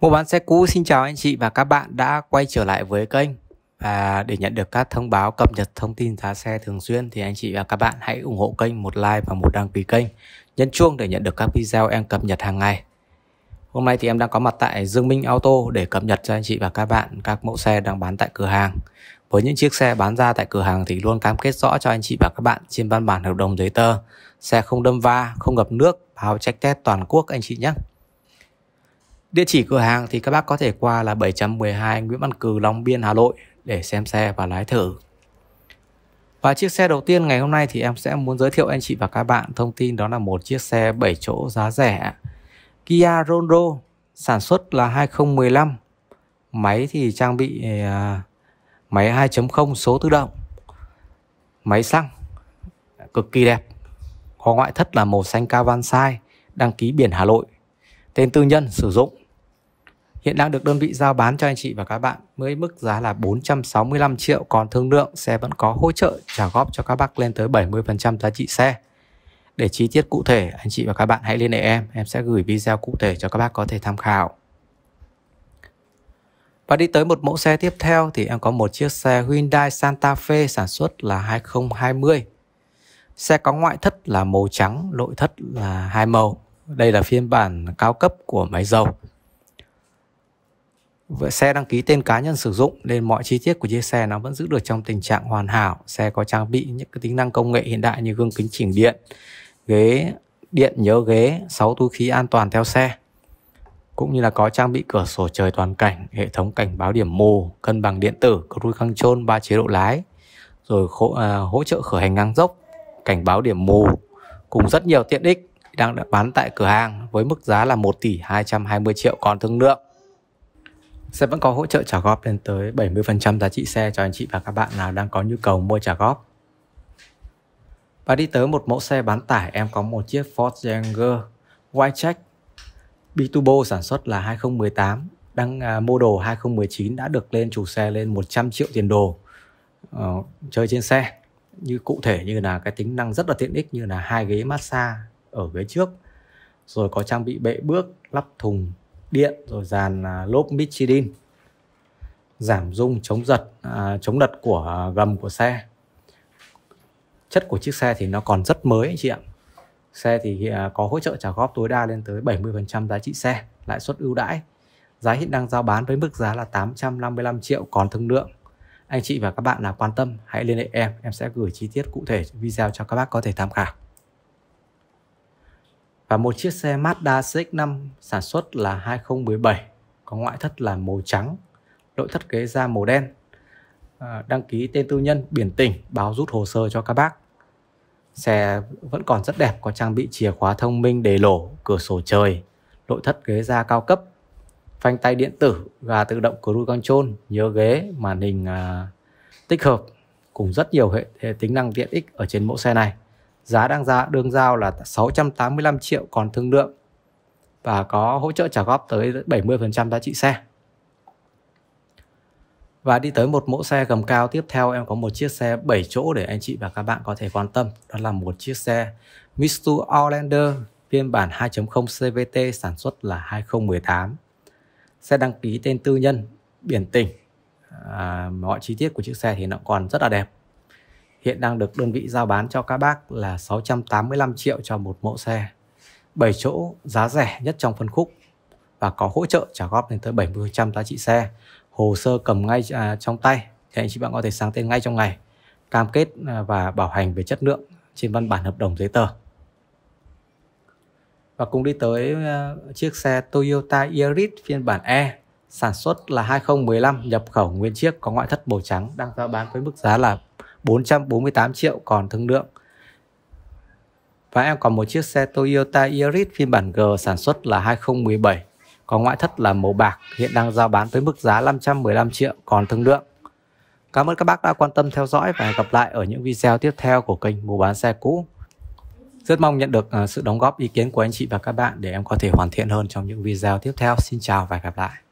Mua bán xe cũ xin chào anh chị và các bạn đã quay trở lại với kênh và để nhận được các thông báo cập nhật thông tin giá xe thường xuyên thì anh chị và các bạn hãy ủng hộ kênh một like và một đăng ký kênh nhấn chuông để nhận được các video em cập nhật hàng ngày Hôm nay thì em đang có mặt tại Dương Minh Auto để cập nhật cho anh chị và các bạn các mẫu xe đang bán tại cửa hàng với những chiếc xe bán ra tại cửa hàng thì luôn cam kết rõ cho anh chị và các bạn trên văn bản hợp đồng giấy tờ xe không đâm va không ngập nước báo check test toàn quốc anh chị nhé Địa chỉ cửa hàng thì các bác có thể qua là 712 Nguyễn Văn Cừ, Long Biên, Hà Nội để xem xe và lái thử. Và chiếc xe đầu tiên ngày hôm nay thì em sẽ muốn giới thiệu anh chị và các bạn thông tin đó là một chiếc xe 7 chỗ giá rẻ Kia Rondo sản xuất là 2015 máy thì trang bị à, máy 2.0 số tự động máy xăng cực kỳ đẹp có ngoại thất là màu xanh cao van sai đăng ký biển Hà Nội tên tư nhân sử dụng hiện đang được đơn vị giao bán cho anh chị và các bạn với mức giá là 465 triệu còn thương lượng xe vẫn có hỗ trợ trả góp cho các bác lên tới 70% giá trị xe. Để chi tiết cụ thể, anh chị và các bạn hãy liên hệ em, em sẽ gửi video cụ thể cho các bác có thể tham khảo. Và đi tới một mẫu xe tiếp theo thì em có một chiếc xe Hyundai Santa Fe sản xuất là 2020. Xe có ngoại thất là màu trắng, nội thất là hai màu. Đây là phiên bản cao cấp của máy dầu xe đăng ký tên cá nhân sử dụng nên mọi chi tiết của chiếc xe nó vẫn giữ được trong tình trạng hoàn hảo xe có trang bị những cái tính năng công nghệ hiện đại như gương kính chỉnh điện ghế điện nhớ ghế 6 túi khí an toàn theo xe cũng như là có trang bị cửa sổ trời toàn cảnh hệ thống cảnh báo điểm mù cân bằng điện tử cruise control ba chế độ lái rồi khổ, à, hỗ trợ khởi hành ngang dốc cảnh báo điểm mù cùng rất nhiều tiện ích đang được bán tại cửa hàng với mức giá là 1 tỷ 220 triệu còn thương lượng sẽ vẫn có hỗ trợ trả góp lên tới 70% giá trị xe cho anh chị và các bạn nào đang có nhu cầu mua trả góp. Và đi tới một mẫu xe bán tải, em có một chiếc Ford Ranger White Check Biturbo sản xuất là 2018, đang à, model 2019 đã được lên chủ xe lên 100 triệu tiền đồ uh, chơi trên xe. Như cụ thể như là cái tính năng rất là tiện ích như là hai ghế massage ở ghế trước, rồi có trang bị bệ bước, lắp thùng, điện rồi dàn à, lốp Michelin giảm rung chống giật à, chống lật của à, gầm của xe chất của chiếc xe thì nó còn rất mới anh chị ạ xe thì à, có hỗ trợ trả góp tối đa lên tới 70% giá trị xe lãi suất ưu đãi giá hiện đang giao bán với mức giá là 855 triệu còn thương lượng anh chị và các bạn nào quan tâm hãy liên hệ em em sẽ gửi chi tiết cụ thể video cho các bác có thể tham khảo và một chiếc xe Mazda CX-5 sản xuất là 2017 có ngoại thất là màu trắng, nội thất ghế da màu đen. À, đăng ký tên tư nhân, biển tỉnh, báo rút hồ sơ cho các bác. Xe vẫn còn rất đẹp, có trang bị chìa khóa thông minh để lổ, cửa sổ trời, nội thất ghế da cao cấp, phanh tay điện tử, gà tự động cruise control, nhớ ghế, màn hình à, tích hợp cùng rất nhiều hệ tính năng tiện ích ở trên mẫu xe này giá đang ra đường giao là 685 triệu còn thương lượng và có hỗ trợ trả góp tới 70% giá trị xe. Và đi tới một mẫu xe gầm cao tiếp theo em có một chiếc xe 7 chỗ để anh chị và các bạn có thể quan tâm. Đó là một chiếc xe Mitsubishi Outlander phiên bản 2.0 CVT sản xuất là 2018. Xe đăng ký tên tư nhân, biển tỉnh. À, mọi chi tiết của chiếc xe thì nó còn rất là đẹp hiện đang được đơn vị giao bán cho các bác là 685 triệu cho một mẫu xe. 7 chỗ giá rẻ nhất trong phân khúc và có hỗ trợ trả góp lên tới 70% giá trị xe. Hồ sơ cầm ngay à, trong tay thì anh chị bạn có thể sang tên ngay trong ngày. Cam kết à, và bảo hành về chất lượng trên văn bản hợp đồng giấy tờ. Và cùng đi tới à, chiếc xe Toyota Yaris phiên bản E sản xuất là 2015 nhập khẩu nguyên chiếc có ngoại thất màu trắng đang giao bán với mức giá là 448 triệu còn thương lượng. Và em còn một chiếc xe Toyota Yaris phiên bản G sản xuất là 2017, có ngoại thất là màu bạc, hiện đang giao bán với mức giá 515 triệu còn thương lượng. Cảm ơn các bác đã quan tâm theo dõi và hẹn gặp lại ở những video tiếp theo của kênh Mua bán xe cũ. Rất mong nhận được à, sự đóng góp ý kiến của anh chị và các bạn để em có thể hoàn thiện hơn trong những video tiếp theo. Xin chào và hẹn gặp lại.